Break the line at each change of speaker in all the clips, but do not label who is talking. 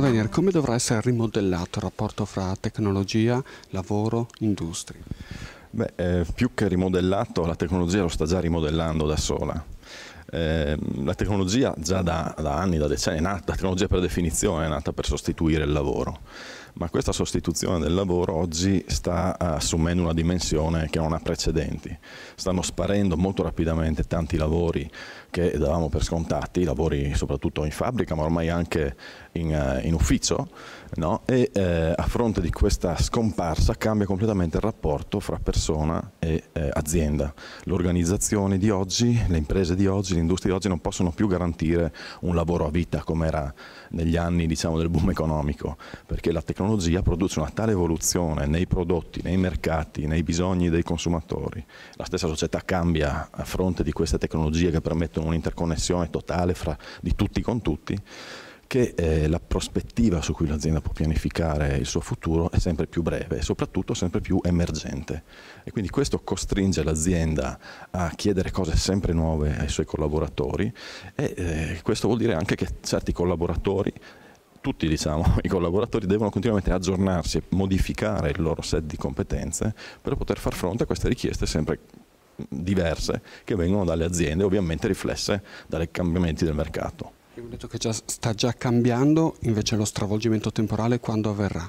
Venier, come dovrà essere rimodellato il rapporto fra tecnologia, lavoro, industria?
Beh, eh, più che rimodellato, la tecnologia lo sta già rimodellando da sola. Eh, la tecnologia già da, da, anni, da decenni, è nata, la tecnologia per definizione è nata per sostituire il lavoro, ma questa sostituzione del lavoro oggi sta eh, assumendo una dimensione che non ha precedenti. Stanno sparendo molto rapidamente tanti lavori che davamo per scontati, lavori soprattutto in fabbrica, ma ormai anche in, eh, in ufficio, no? e eh, a fronte di questa scomparsa cambia completamente il rapporto fra persona e eh, azienda. L'organizzazione di oggi, le imprese di oggi, l'industria di oggi non possono più garantire un lavoro a vita come era negli anni diciamo, del boom economico, perché la tecnologia tecnologia produce una tale evoluzione nei prodotti, nei mercati, nei bisogni dei consumatori. La stessa società cambia a fronte di queste tecnologie che permettono un'interconnessione totale fra, di tutti con tutti che eh, la prospettiva su cui l'azienda può pianificare il suo futuro è sempre più breve e soprattutto sempre più emergente. E quindi questo costringe l'azienda a chiedere cose sempre nuove ai suoi collaboratori e eh, questo vuol dire anche che certi collaboratori tutti diciamo, i collaboratori devono continuamente aggiornarsi e modificare il loro set di competenze per poter far fronte a queste richieste sempre diverse che vengono dalle aziende, ovviamente riflesse dai cambiamenti del mercato.
Abbiamo detto che già sta già cambiando, invece lo stravolgimento temporale quando avverrà?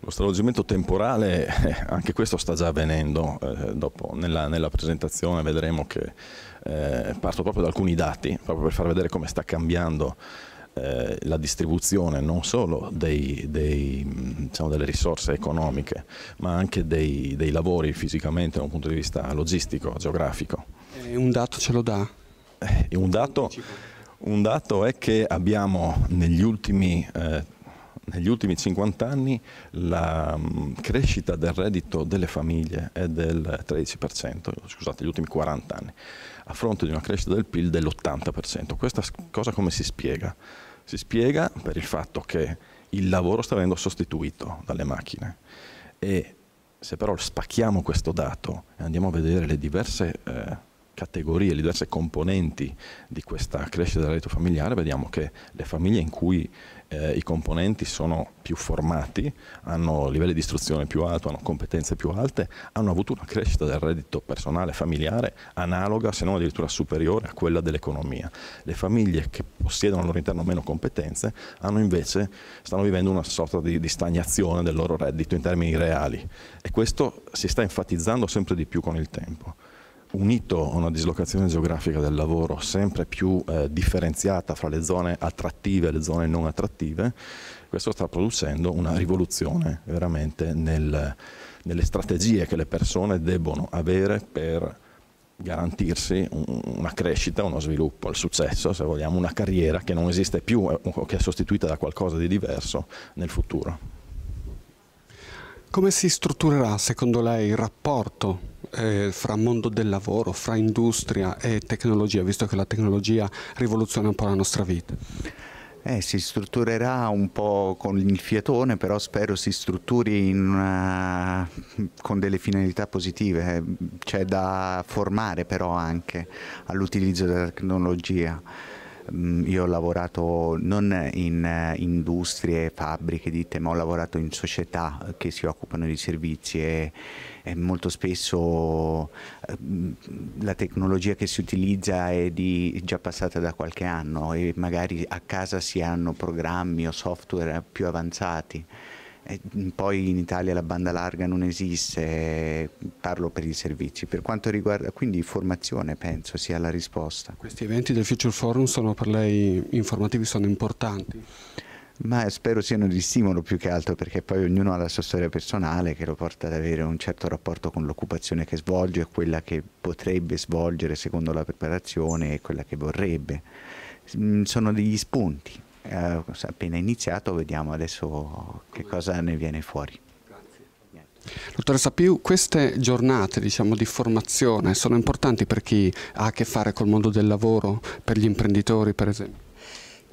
Lo stravolgimento temporale, eh, anche questo sta già avvenendo, eh, dopo nella, nella, presentazione vedremo che eh, parto proprio da alcuni dati, proprio per far vedere come sta cambiando eh, la distribuzione non solo dei, dei, diciamo, delle risorse economiche, ma anche dei, dei lavori fisicamente da un punto di vista logistico, geografico.
E un dato ce lo dà?
Eh, un, dato, un, dato, è che abbiamo negli ultimi, eh, negli ultimi 50 anni la mh, mm, crescita del reddito delle famiglie è del 13%, scusate, gli ultimi 40 anni, a fronte di una crescita del PIL dell'80%. Questa cosa come si spiega? Si spiega per il fatto che il lavoro sta venendo sostituito dalle macchine e se però spacchiamo questo dato e andiamo a vedere le diverse eh, categorie, le diverse componenti di questa crescita del reddito familiare, vediamo che le famiglie in cui eh, i componenti sono più formati, hanno livelli di istruzione più alto, hanno competenze più alte, hanno avuto una crescita del reddito personale familiare analoga, se non addirittura superiore a quella dell'economia. Le famiglie che possiedono al loro interno meno competenze hanno invece, stanno vivendo una sorta di, di stagnazione del loro reddito in termini reali e questo si sta enfatizzando sempre di più con il tempo unito a una dislocazione geografica del lavoro sempre più eh, differenziata fra le zone attrattive e le zone non attrattive, questo sta producendo una rivoluzione veramente nel, nelle strategie che le persone debbono avere per garantirsi una crescita, uno sviluppo, il successo, se vogliamo, una carriera che non esiste più eh, o che è sostituita da qualcosa di diverso nel futuro.
Come si strutturerà secondo lei il rapporto eh, fra mondo del lavoro, fra industria e tecnologia, visto che la tecnologia rivoluziona un po' la nostra vita? Eh, si strutturerà un po' con il fiatone, però spero si strutturi
una... con delle finalità positive. Eh, c'è da formare però anche all'utilizzo della tecnologia. Mm, io ho lavorato non in eh, industrie, fabbriche, ditte, ma ho lavorato in società che si occupano di servizi e eh, molto spesso eh, la tecnologia che si utilizza è, di, già passata da qualche anno e magari a casa si hanno programmi o software più avanzati. poi in Italia la banda larga non esiste, parlo per i servizi. Per quanto riguarda, quindi formazione penso sia la
risposta. Questi eventi del Future Forum sono per lei informativi, sono importanti? ma spero siano di stimolo più che altro perché poi ognuno ha la sua
storia personale che lo porta ad avere un certo rapporto con l'occupazione che svolge e quella che potrebbe svolgere secondo la preparazione e quella che vorrebbe. Mm, sono degli spunti. Eh, appena iniziato vediamo adesso che cosa ne viene fuori.
Dottoressa Piu, queste giornate diciamo, di formazione sono importanti per chi ha a che fare col mondo del lavoro, per gli imprenditori per esempio?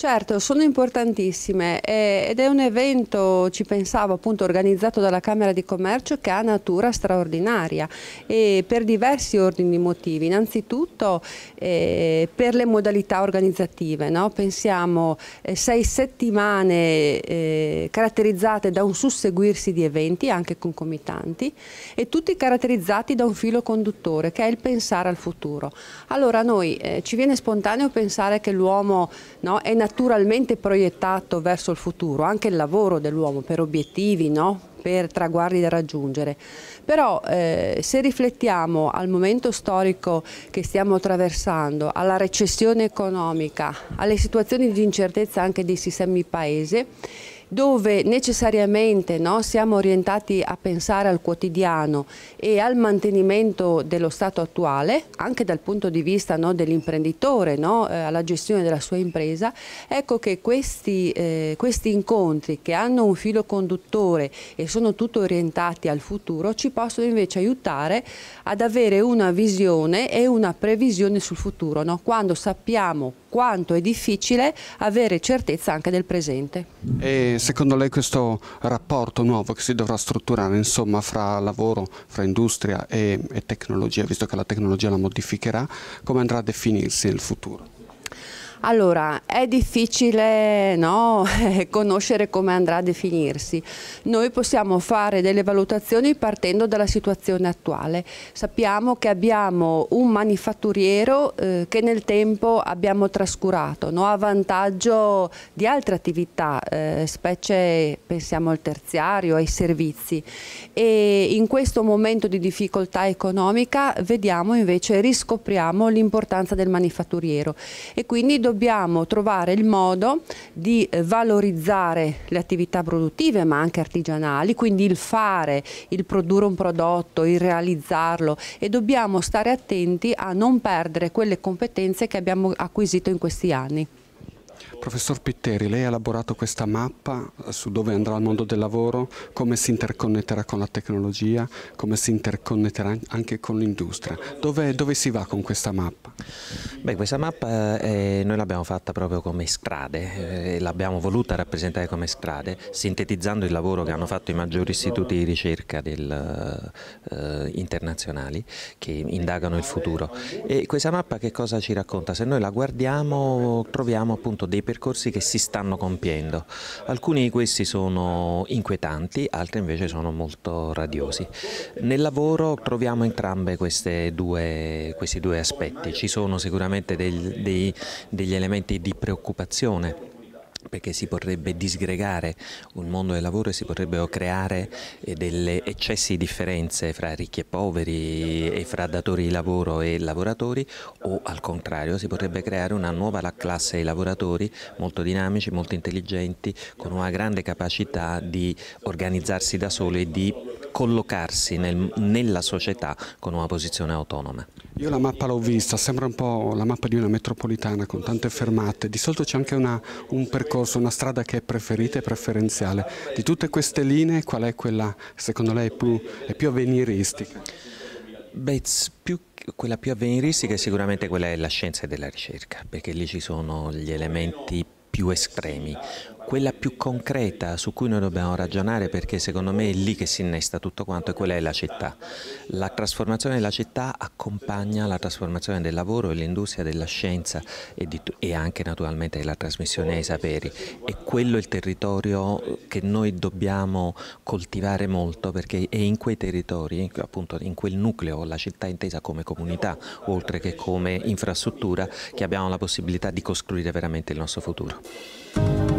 Certo, sono importantissime eh, ed è un evento, ci pensavo, appunto organizzato dalla Camera di Commercio che ha natura straordinaria e per diversi ordini di motivi. Innanzitutto eh, per le modalità organizzative, no? pensiamo eh, sei settimane eh, caratterizzate da un susseguirsi di eventi, anche concomitanti, e tutti caratterizzati da un filo conduttore che è il pensare al futuro. Allora a noi eh, ci viene spontaneo pensare che l'uomo no, è naturale naturalmente proiettato verso il futuro, anche il lavoro dell'uomo per obiettivi, no? per traguardi da raggiungere. Però eh, se riflettiamo al momento storico che stiamo attraversando, alla recessione economica, alle situazioni di incertezza anche dei sistemi paese, dove necessariamente no, siamo orientati a pensare al quotidiano e al mantenimento dello stato attuale, anche dal punto di vista no, dell'imprenditore, no, eh, alla gestione della sua impresa, ecco che questi, eh, questi, incontri che hanno un filo conduttore e sono tutto orientati al futuro ci possono invece aiutare ad avere una visione e una previsione sul futuro, quando sappiamo quanto è difficile avere certezza anche del presente.
E secondo lei questo rapporto nuovo che si dovrà strutturare insomma, fra lavoro, fra industria e, e tecnologia, visto che la tecnologia la modificherà, come andrà a definirsi nel futuro?
Allora, è difficile no? conoscere come andrà a definirsi. Noi possiamo fare delle valutazioni partendo dalla situazione attuale. Sappiamo che abbiamo un manifatturiero eh, che nel tempo abbiamo trascurato no? a vantaggio di altre attività, eh, specie pensiamo al terziario, ai servizi. E in questo momento di difficoltà economica vediamo invece, riscopriamo l'importanza del manifatturiero e quindi dobbiamo trovare il modo di eh, valorizzare le attività produttive ma anche artigianali, quindi il fare, il produrre un prodotto, il realizzarlo e dobbiamo stare attenti a non perdere quelle competenze che abbiamo acquisito in questi anni.
Professor Pitteri, lei ha elaborato questa mappa eh, su dove andrà il mondo del lavoro, come si interconnetterà con la tecnologia, come si interconnetterà anche con l'industria. Dove, dove, si va con questa mappa? Beh, questa mappa eh, eh, noi l'abbiamo fatta proprio come
strade, eh, l'abbiamo voluta rappresentare come strade, sintetizzando il lavoro che hanno fatto i maggiori istituti di ricerca del, eh, internazionali che indagano il futuro. E questa mappa che cosa ci racconta? Se noi la guardiamo troviamo appunto dei percorsi percorsi che si stanno compiendo. Alcuni di questi sono inquietanti, altri invece sono molto radiosi. Nel lavoro troviamo entrambi questi due aspetti, ci sono sicuramente dei, dei, degli elementi di preoccupazione perché si potrebbe disgregare un mondo del lavoro e si potrebbero creare eh, delle eccessi di differenze fra ricchi e poveri e fra datori di lavoro e lavoratori o al contrario si potrebbe creare una nuova classe di lavoratori molto dinamici, molto intelligenti, con una grande capacità di organizzarsi da soli e di collocarsi nel, nella società con una posizione autonoma.
Io la mappa l'ho vista, sembra un po' la mappa di una metropolitana con tante fermate, di solito c'è anche una, un percorso percorso, una strada che è preferita e preferenziale. Di tutte queste linee qual è quella secondo lei più, è più avveniristica? Beh, più quella più
avveniristica è sicuramente quella della scienza e della ricerca, perché lì ci sono gli elementi più estremi quella più concreta su cui noi dobbiamo ragionare perché secondo me è lì che si innesta tutto quanto e quella è la città. La trasformazione della città accompagna la trasformazione del lavoro dell'industria, della scienza e, di, e, anche naturalmente la trasmissione ai saperi e quello è il territorio che noi dobbiamo coltivare molto perché è in quei territori, appunto in quel nucleo, la città intesa come comunità oltre che come infrastruttura che abbiamo la possibilità di costruire veramente il nostro futuro.